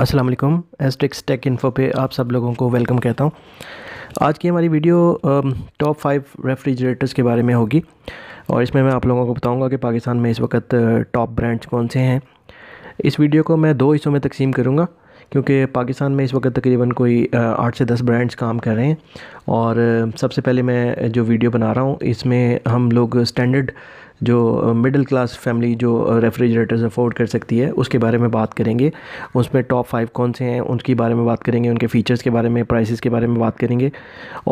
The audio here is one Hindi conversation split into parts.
अस्सलाम वालेकुम एस्ट्रिक्स टेक इन्फो पे आप सब लोगों को वेलकम कहता हूँ आज की हमारी वीडियो टॉप फाइव रेफ्रिजरेटर्स के बारे में होगी और इसमें मैं आप लोगों को बताऊंगा कि पाकिस्तान में इस वक्त टॉप ब्रांड्स कौन से हैं इस वीडियो को मैं दो हिस्सों में तकसीम करूँगा क्योंकि पाकिस्तान में इस वक्त तकरीबन कोई आठ से दस ब्रांड्स काम कर रहे हैं और सबसे पहले मैं जो वीडियो बना रहा हूँ इसमें हम लोग स्टैंडर्ड जो मिडिल क्लास फैमिली जो रेफ्रिजरेटर्स अफोर्ड कर सकती है उसके बारे में बात करेंगे उसमें टॉप फाइव कौन से हैं उनके बारे में बात करेंगे उनके फ़ीचर्स के बारे में प्राइसेस के बारे में बात करेंगे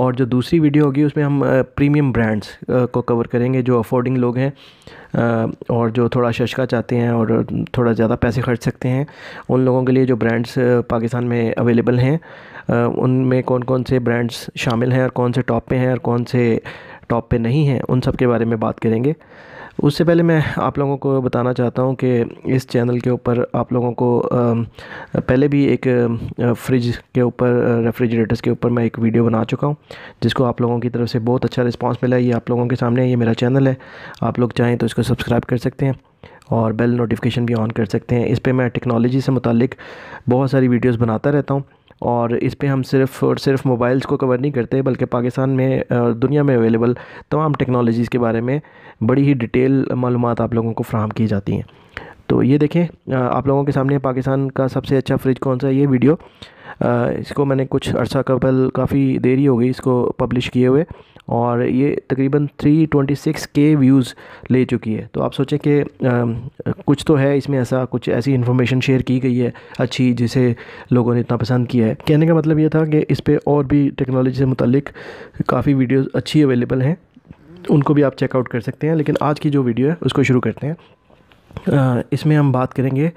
और जो दूसरी वीडियो होगी उसमें हम प्रीमियम ब्रांड्स को कवर करेंगे जो अफोर्डिंग लोग हैं और जो थोड़ा शशका चाहते हैं और थोड़ा ज़्यादा पैसे खर्च सकते हैं उन लोगों के लिए जो ब्रांड्स पाकिस्तान में अवेलेबल हैं उनमें कौन कौन से ब्रांड्स शामिल हैं और कौन से टॉप पे हैं और कौन से टॉप पे नहीं हैं उन सब के बारे में बात करेंगे उससे पहले मैं आप लोगों को बताना चाहता हूँ कि इस चैनल के ऊपर आप लोगों को पहले भी एक फ्रिज के ऊपर रेफ्रिजरेटर्स के ऊपर मैं एक वीडियो बना चुका हूँ जिसको आप लोगों की तरफ से बहुत अच्छा रिस्पांस मिला है ये आप लोगों के सामने ये मेरा चैनल है आप लोग चाहें तो इसको सब्सक्राइब कर सकते हैं और बेल नोटिफिकेशन भी ऑन कर सकते हैं इस पर मैं टेक्नोलॉजी से मुतलिक बहुत सारी वीडियोज़ बनाता रहता हूँ और इस पर हम सिर्फ और सिर्फ मोबाइल्स को कवर नहीं करते बल्कि पाकिस्तान में दुनिया में अवेलेबल तमाम टेक्नोलॉजीज़ के बारे में बड़ी ही डिटेल मालूम आप लोगों को फ्राहम की जाती हैं तो ये देखें आप लोगों के सामने पाकिस्तान का सबसे अच्छा फ्रिज कौन सा है ये वीडियो इसको मैंने कुछ अर्सा कबल काफ़ी देरी हो गई इसको पब्लिश किए हुए और ये तकरीबन 326 के व्यूज़ ले चुकी है तो आप सोचें कि कुछ तो है इसमें ऐसा कुछ ऐसी इन्फॉर्मेशन शेयर की गई है अच्छी जिसे लोगों ने इतना पसंद किया है कहने का मतलब ये था कि इस पर और भी टेक्नोलॉजी से मुतलिक काफ़ी वीडियोज़ अच्छी अवेलेबल हैं उनको भी आप चेकआउट कर सकते हैं लेकिन आज की जो वीडियो है उसको शुरू करते हैं इसमें हम बात करेंगे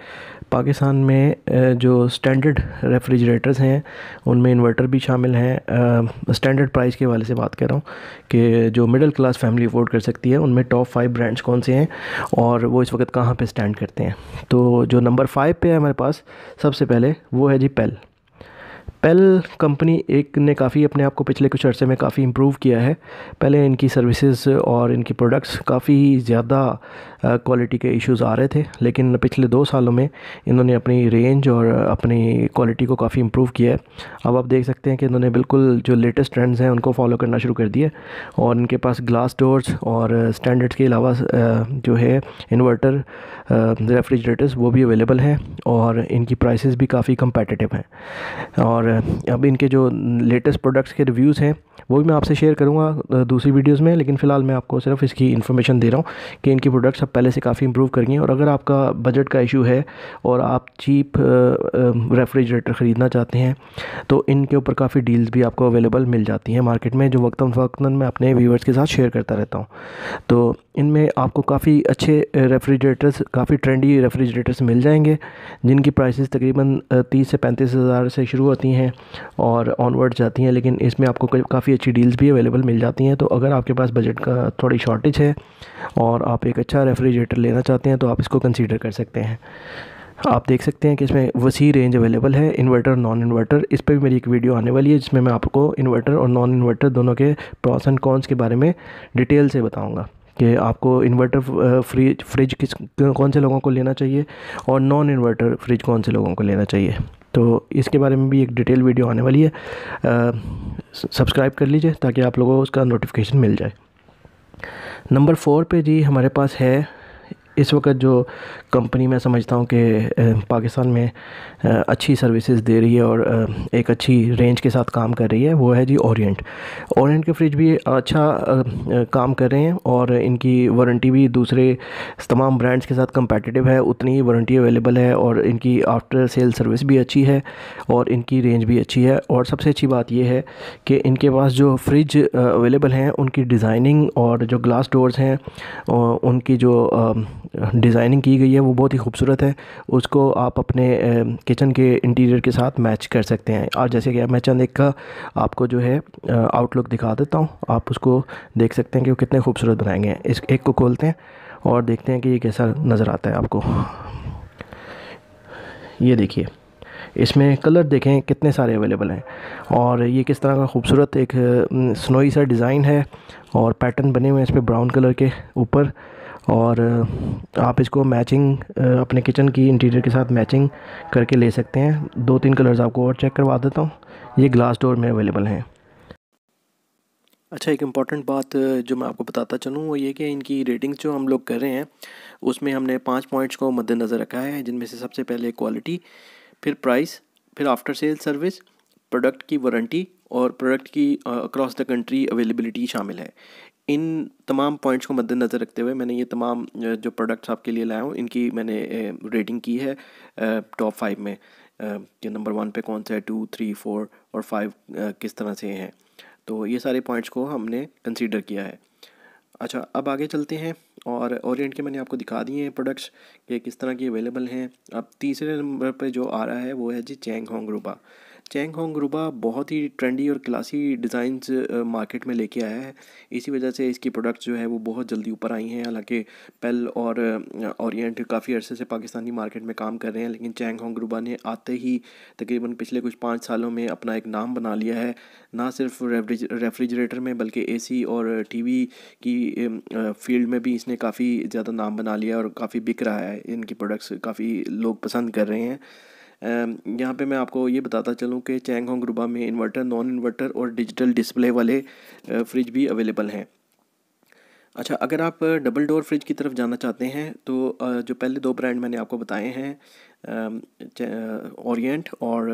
पाकिस्तान में जो स्टैंडर्ड रेफ्रिजरेटर्स हैं उनमें इन्वर्टर भी शामिल हैं स्टैंडर्ड प्राइस के वाले से बात कर रहा हूँ कि जो मिडिल क्लास फैमिली अफोर्ड कर सकती है उनमें टॉप फाइव ब्रांड्स कौन से हैं और वो इस वक्त कहाँ पे स्टैंड करते हैं तो जो नंबर फाइव पे है हमारे पास सबसे पहले वो है जी पेल पेल कंपनी एक ने काफ़ी अपने आप को पिछले कुछ अर्से में काफ़ी इम्प्रूव किया है पहले इनकी सर्विसेज और इनकी प्रोडक्ट्स काफ़ी ज़्यादा क्वालिटी के इश्यूज आ रहे थे लेकिन पिछले दो सालों में इन्होंने अपनी रेंज और अपनी क्वालिटी को काफ़ी इम्प्रूव किया है अब आप देख सकते हैं कि इन्होंने बिल्कुल जो लेटेस्ट ट्रेंड्स हैं उनको फॉलो करना शुरू कर दिया और इनके पास ग्लास डोर्स और स्टैंडर्ड्स के अलावा जो है इन्वर्टर रेफ्रिजरेटर्स वो भी अवेलेबल हैं और इनकी प्राइसेस भी काफ़ी कंपेटिटिव हैं और अब इनके जो लेटेस्ट प्रोडक्ट्स के रिव्यूज़ हैं वो भी मैं आपसे शेयर करूँगा दूसरी वीडियोस में लेकिन फ़िलहाल मैं आपको सिर्फ इसकी इन्फॉर्मेशन दे रहा हूँ कि इनकी प्रोडक्ट्स अब पहले से काफ़ी इंप्रूव कर गई हैं और अगर आपका बजट का इशू है और आप चीप रेफ्रिजरेटर ख़रीदना चाहते हैं तो इनके ऊपर काफ़ी डील्स भी आपको अवेलेबल मिल जाती हैं मार्केट में जो वक्ता फ़क्ता मैं अपने व्यूवर्स के साथ शेयर करता रहता हूँ तो इनमें आपको काफ़ी अच्छे रेफ्रिजरेटर्स काफ़ी ट्रेंडी रेफ्रिजरेटर्स मिल जाएंगे जिनकी प्राइसेस तकरीबन तीस से पैंतीस हज़ार से शुरू होती हैं हैं और ऑनवर्ड जाती हैं लेकिन इसमें आपको काफ़ी अच्छी डील्स भी अवेलेबल मिल जाती हैं तो अगर आपके पास बजट का थोड़ी शॉर्टेज है और आप एक अच्छा रेफ्रिजरेटर लेना चाहते हैं तो आप इसको कंसीडर कर सकते हैं आप देख सकते हैं कि इसमें वसी रेंज अवेलेबल है इन्वर्टर नॉन इन्वर्टर इस पर भी मेरी एक वीडियो आने वाली है जिसमें मैं आपको इन्वर्टर और नॉन इन्वर्टर दोनों के प्रॉस एंड कॉन्स के बारे में डिटेल से बताऊँगा कि आपको इन्वर्टर फ्रिज फ्रिज किस कौन से लोगों को लेना चाहिए और नॉन इन्वर्टर फ्रिज कौन से लोगों को लेना चाहिए तो इसके बारे में भी एक डिटेल वीडियो आने वाली है सब्सक्राइब कर लीजिए ताकि आप लोगों को उसका नोटिफिकेशन मिल जाए नंबर फोर पे जी हमारे पास है इस वक्त जो कंपनी मैं समझता हूँ कि पाकिस्तान में अच्छी सर्विसेज दे रही है और एक अच्छी रेंज के साथ काम कर रही है वो है जी ओरिएंट ओरिएंट के फ्रिज भी अच्छा काम कर रहे हैं और इनकी वारंटी भी दूसरे तमाम ब्रांड्स के साथ कंपेटिटिव है उतनी ही वारंटी अवेलेबल है और इनकी आफ्टर सेल सर्विस भी अच्छी है और इनकी रेंज भी अच्छी है और सबसे अच्छी बात यह है कि इनके पास जो फ्रिज अवेलेबल हैं उनकी डिज़ाइनिंग और जो ग्लास डोर्स हैं उनकी जो डिज़ाइनिंग की गई है वो बहुत ही खूबसूरत है उसको आप अपने किचन के इंटीरियर के साथ मैच कर सकते हैं और जैसे कि मैं चंद एक का आपको जो है आउटलुक दिखा देता हूँ आप उसको देख सकते हैं कि वो कितने खूबसूरत बनाएंगे इस एक को खोलते हैं और देखते हैं कि ये कैसा नज़र आता है आपको ये देखिए इसमें कलर देखें कितने सारे अवेलेबल हैं और ये किस तरह का खूबसूरत एक स्नोई सा डिज़ाइन है और पैटर्न बने हुए हैं इस पर ब्राउन कलर के ऊपर और आप इसको मैचिंग अपने किचन की इंटीरियर के साथ मैचिंग करके ले सकते हैं दो तीन कलर्स आपको और चेक करवा देता हूँ ये ग्लास डोर में अवेलेबल हैं अच्छा एक इम्पॉर्टेंट बात जो मैं आपको बताता चलूँ वो ये कि इनकी रेटिंग जो हम लोग कर रहे हैं उसमें हमने पाँच पॉइंट्स को मद्देनज़र रखा है जिनमें से सबसे पहले क्वालिटी फिर प्राइस फिर आफ्टर सेल सर्विस प्रोडक्ट की वारंटी और प्रोडक्ट की अक्रॉस द कंट्री अवेलेबिलिटी शामिल है इन तमाम पॉइंट्स को मद्देनज़र रखते हुए मैंने ये तमाम जो प्रोडक्ट्स आपके लिए लाया हूँ इनकी मैंने रेटिंग की है टॉप फाइव में कि नंबर वन पे कौन सा है टू थ्री फोर और फाइव किस तरह से हैं तो ये सारे पॉइंट्स को हमने कंसीडर किया है अच्छा अब आगे चलते हैं और ओरिएंट के मैंने आपको दिखा दिए हैं प्रोडक्ट्स के किस तरह की अवेलेबल हैं अब तीसरे नंबर पे जो आ रहा है वो है जी Changhong Ruba Changhong Ruba बहुत ही ट्रेंडी और क्लासी डिज़ाइंस मार्केट में लेके आया है इसी वजह से इसकी प्रोडक्ट्स जो है वो बहुत जल्दी ऊपर आई हैं हालांकि पेल और ओरिएंट काफ़ी अरसे से पाकिस्तानी मार्केट में काम कर रहे हैं लेकिन चैंग होंग रूबा ने आते ही तकरीबन पिछले कुछ पाँच सालों में अपना एक नाम बना लिया है ना सिर्फ रेफ्रिजरेटर में बल्कि ए और टी की फील्ड में भी इसने इसने काफ़ी ज़्यादा नाम बना लिया और काफ़ी बिक रहा है इनकी प्रोडक्ट्स काफ़ी लोग पसंद कर रहे हैं यहाँ पे मैं आपको ये बताता चलूँ कि चैंग होंग रूबा में इन्वर्टर नॉन इन्वर्टर और डिजिटल डिस्प्ले वाले फ्रिज भी अवेलेबल हैं अच्छा अगर आप डबल डोर फ्रिज की तरफ जाना चाहते हैं तो जो पहले दो ब्रांड मैंने आपको बताए हैं ओरिएंट और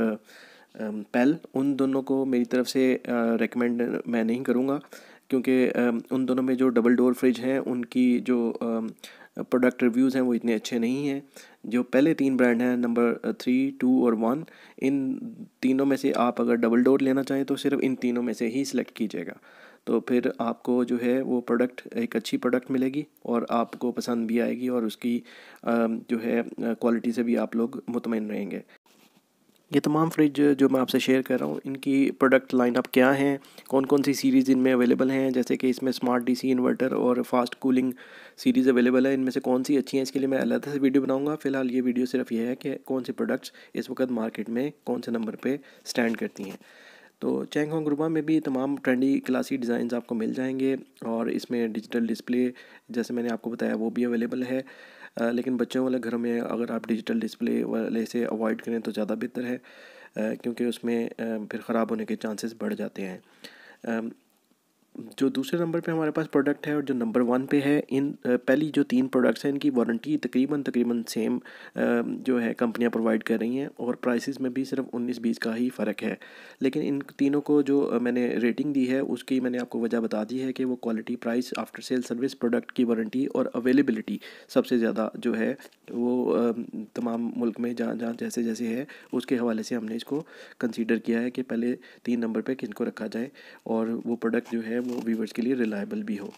पेल उन दोनों को मेरी तरफ से रेकमेंड मैं नहीं करूँगा क्योंकि उन दोनों में जो डबल डोर फ्रिज हैं उनकी जो प्रोडक्ट रिव्यूज़ हैं वो इतने अच्छे नहीं हैं जो पहले तीन ब्रांड हैं नंबर थ्री टू और वन इन तीनों में से आप अगर डबल डोर लेना चाहें तो सिर्फ इन तीनों में से ही सिलेक्ट कीजिएगा तो फिर आपको जो है वो प्रोडक्ट एक अच्छी प्रोडक्ट मिलेगी और आपको पसंद भी आएगी और उसकी जो है क्वालिटी से भी आप लोग मुतमिन रहेंगे ये तमाम फ्रिज जो मैं आपसे शेयर कर रहा हूँ इनकी प्रोडक्ट लाइनअप क्या हैं कौन कौन सी सीरीज़ इनमें अवेलेबल हैं जैसे कि इसमें स्मार्ट डीसी इन्वर्टर और फास्ट कूलिंग सीरीज़ अवेलेबल है इनमें से कौन सी अच्छी हैं इसके लिए मैं अलग से वीडियो बनाऊंगा फिलहाल ये वीडियो सिर्फ ये है कि कौन सी प्रोडक्ट्स इस वक्त मार्केट में कौन से नंबर पर स्टैंड करती हैं तो चैंग होंग रूबा में भी तमाम ट्रेंडी क्लासी डिज़ाइन आपको मिल जाएंगे और इसमें डिजिटल डिस्प्ले जैसे मैंने आपको बताया वो भी अवेलेबल है लेकिन बच्चों वाले घरों में अगर आप डिजिटल डिस्प्ले वाले से अवॉइड करें तो ज़्यादा बेहतर है क्योंकि उसमें फिर ख़राब होने के चांसेस बढ़ जाते हैं जो दूसरे नंबर पे हमारे पास प्रोडक्ट है और जो नंबर वन पे है इन पहली जो तीन प्रोडक्ट्स हैं इनकी वारंटी तकरीबन तकरीबन सेम जो है कंपनियां प्रोवाइड कर रही हैं और प्राइसेस में भी सिर्फ उन्नीस बीस का ही फ़र्क है लेकिन इन तीनों को जो मैंने रेटिंग दी है उसकी मैंने आपको वजह बता दी है कि वो quality price after sale service product की वारंटी और अवेलेबिलिटी सबसे ज़्यादा जो है वो तमाम मुल्क में जहाँ जहाँ जैसे जैसे है उसके हवाले से हमने इसको कंसिडर किया है कि पहले तीन नंबर पर किन रखा जाए और वो प्रोडक्ट जो है है वो वीवर्स के लिए रिलायबल भी हो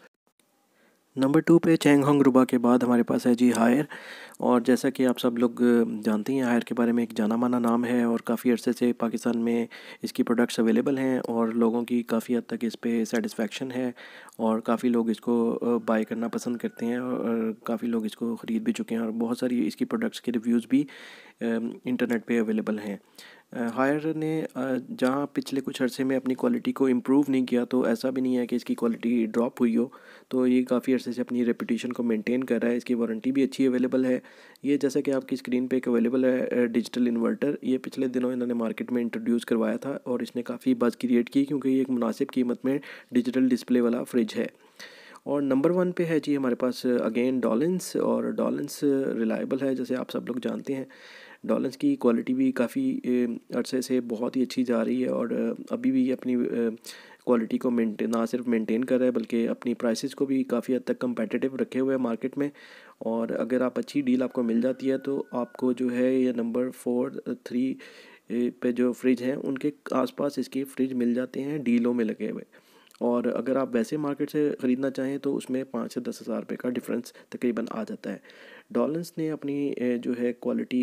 नंबर टू पे चैंग होंग रुबा के बाद हमारे पास है जी हायर और जैसा कि आप सब लोग जानते हैं हायर के बारे में एक जाना माना नाम है और काफ़ी अरसे से पाकिस्तान में इसकी प्रोडक्ट्स अवेलेबल हैं और लोगों की काफ़ी हद तक इस पर सेटिस्फेक्शन है और काफ़ी लोग इसको बाय करना पसंद करते हैं और काफ़ी लोग इसको ख़रीद भी चुके हैं और बहुत सारी इसकी प्रोडक्ट्स के रिव्यूज़ भी इंटरनेट पर अवेलेबल हैं हायर ने जहाँ पिछले कुछ अर्से में अपनी क्वालिटी को इम्प्रूव नहीं किया तो ऐसा भी नहीं है कि इसकी क्वालिटी ड्रॉप हुई हो तो ये काफ़ी अर्से से अपनी रेपूटेशन को मेंटेन कर रहा है इसकी वारंटी भी अच्छी अवेलेबल है ये जैसा कि आपकी स्क्रीन पे एक अवेलेबल है डिजिटल इन्वर्टर ये पिछले दिनों इन्होंने मार्केट में इंट्रोड्यूस करवाया था और इसने काफ़ी बज क्रिएट की क्योंकि ये एक मुनासिब कीमत में डिजिटल डिस्प्ले वाला फ्रिज है और नंबर वन पे है जी हमारे पास अगेन डॉलेंस और डॉलेंस रिलायबल है जैसे आप सब लोग जानते हैं डॉलर्स की क्वालिटी भी काफ़ी अरसे से बहुत ही अच्छी जा रही है और अभी भी अपनी क्वालिटी को मेंटेन ना सिर्फ मेंटेन कर रहा है बल्कि अपनी प्राइसेस को भी काफ़ी हद तक कंपेटिटिव रखे हुए हैं मार्केट में और अगर आप अच्छी डील आपको मिल जाती है तो आपको जो है ये नंबर फोर थ्री पे जो फ्रिज हैं उनके आसपास इसके फ्रिज मिल जाते हैं डीलों में लगे हुए और अगर आप वैसे मार्केट से ख़रीदना चाहें तो उसमें पाँच से दस हज़ार रुपये का डिफरेंस तकरीबन आ जाता है डॉलेंस ने अपनी जो है क्वालिटी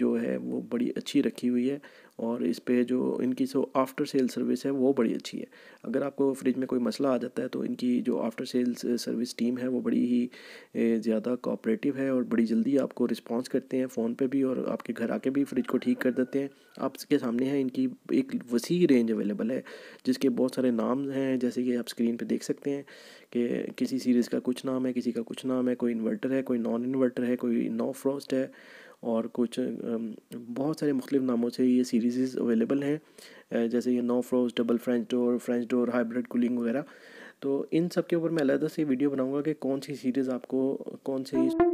जो है वो बड़ी अच्छी रखी हुई है और इस पर जो इनकी सो आफ्टर सेल सर्विस है वो बड़ी अच्छी है अगर आपको फ्रिज में कोई मसला आ जाता है तो इनकी जो आफ्टर सेल्स सर्विस टीम है वो बड़ी ही ज़्यादा कोऑपरेटिव है और बड़ी जल्दी आपको रिस्पॉन्स करते हैं फ़ोन पे भी और आपके घर आके भी फ्रिज को ठीक कर देते हैं आपके सामने है इनकी एक वसी रेंज अवेलेबल है जिसके बहुत सारे नाम हैं जैसे कि आप स्क्रीन पर देख सकते हैं कि किसी सीरीज़ का कुछ नाम है किसी का कुछ नाम है कोई इन्वर्टर है कोई नॉन इन्वर्टर है कोई नो फ्रॉस्ट है और कुछ बहुत सारे मुख्तु नामों से ये सीरीज़ अवेलेबल हैं जैसे ये no frost double French door French door hybrid cooling वगैरह तो इन सब के ऊपर मैं अलहदा से वीडियो बनाऊंगा कि कौन सी सीरीज़ आपको कौन सी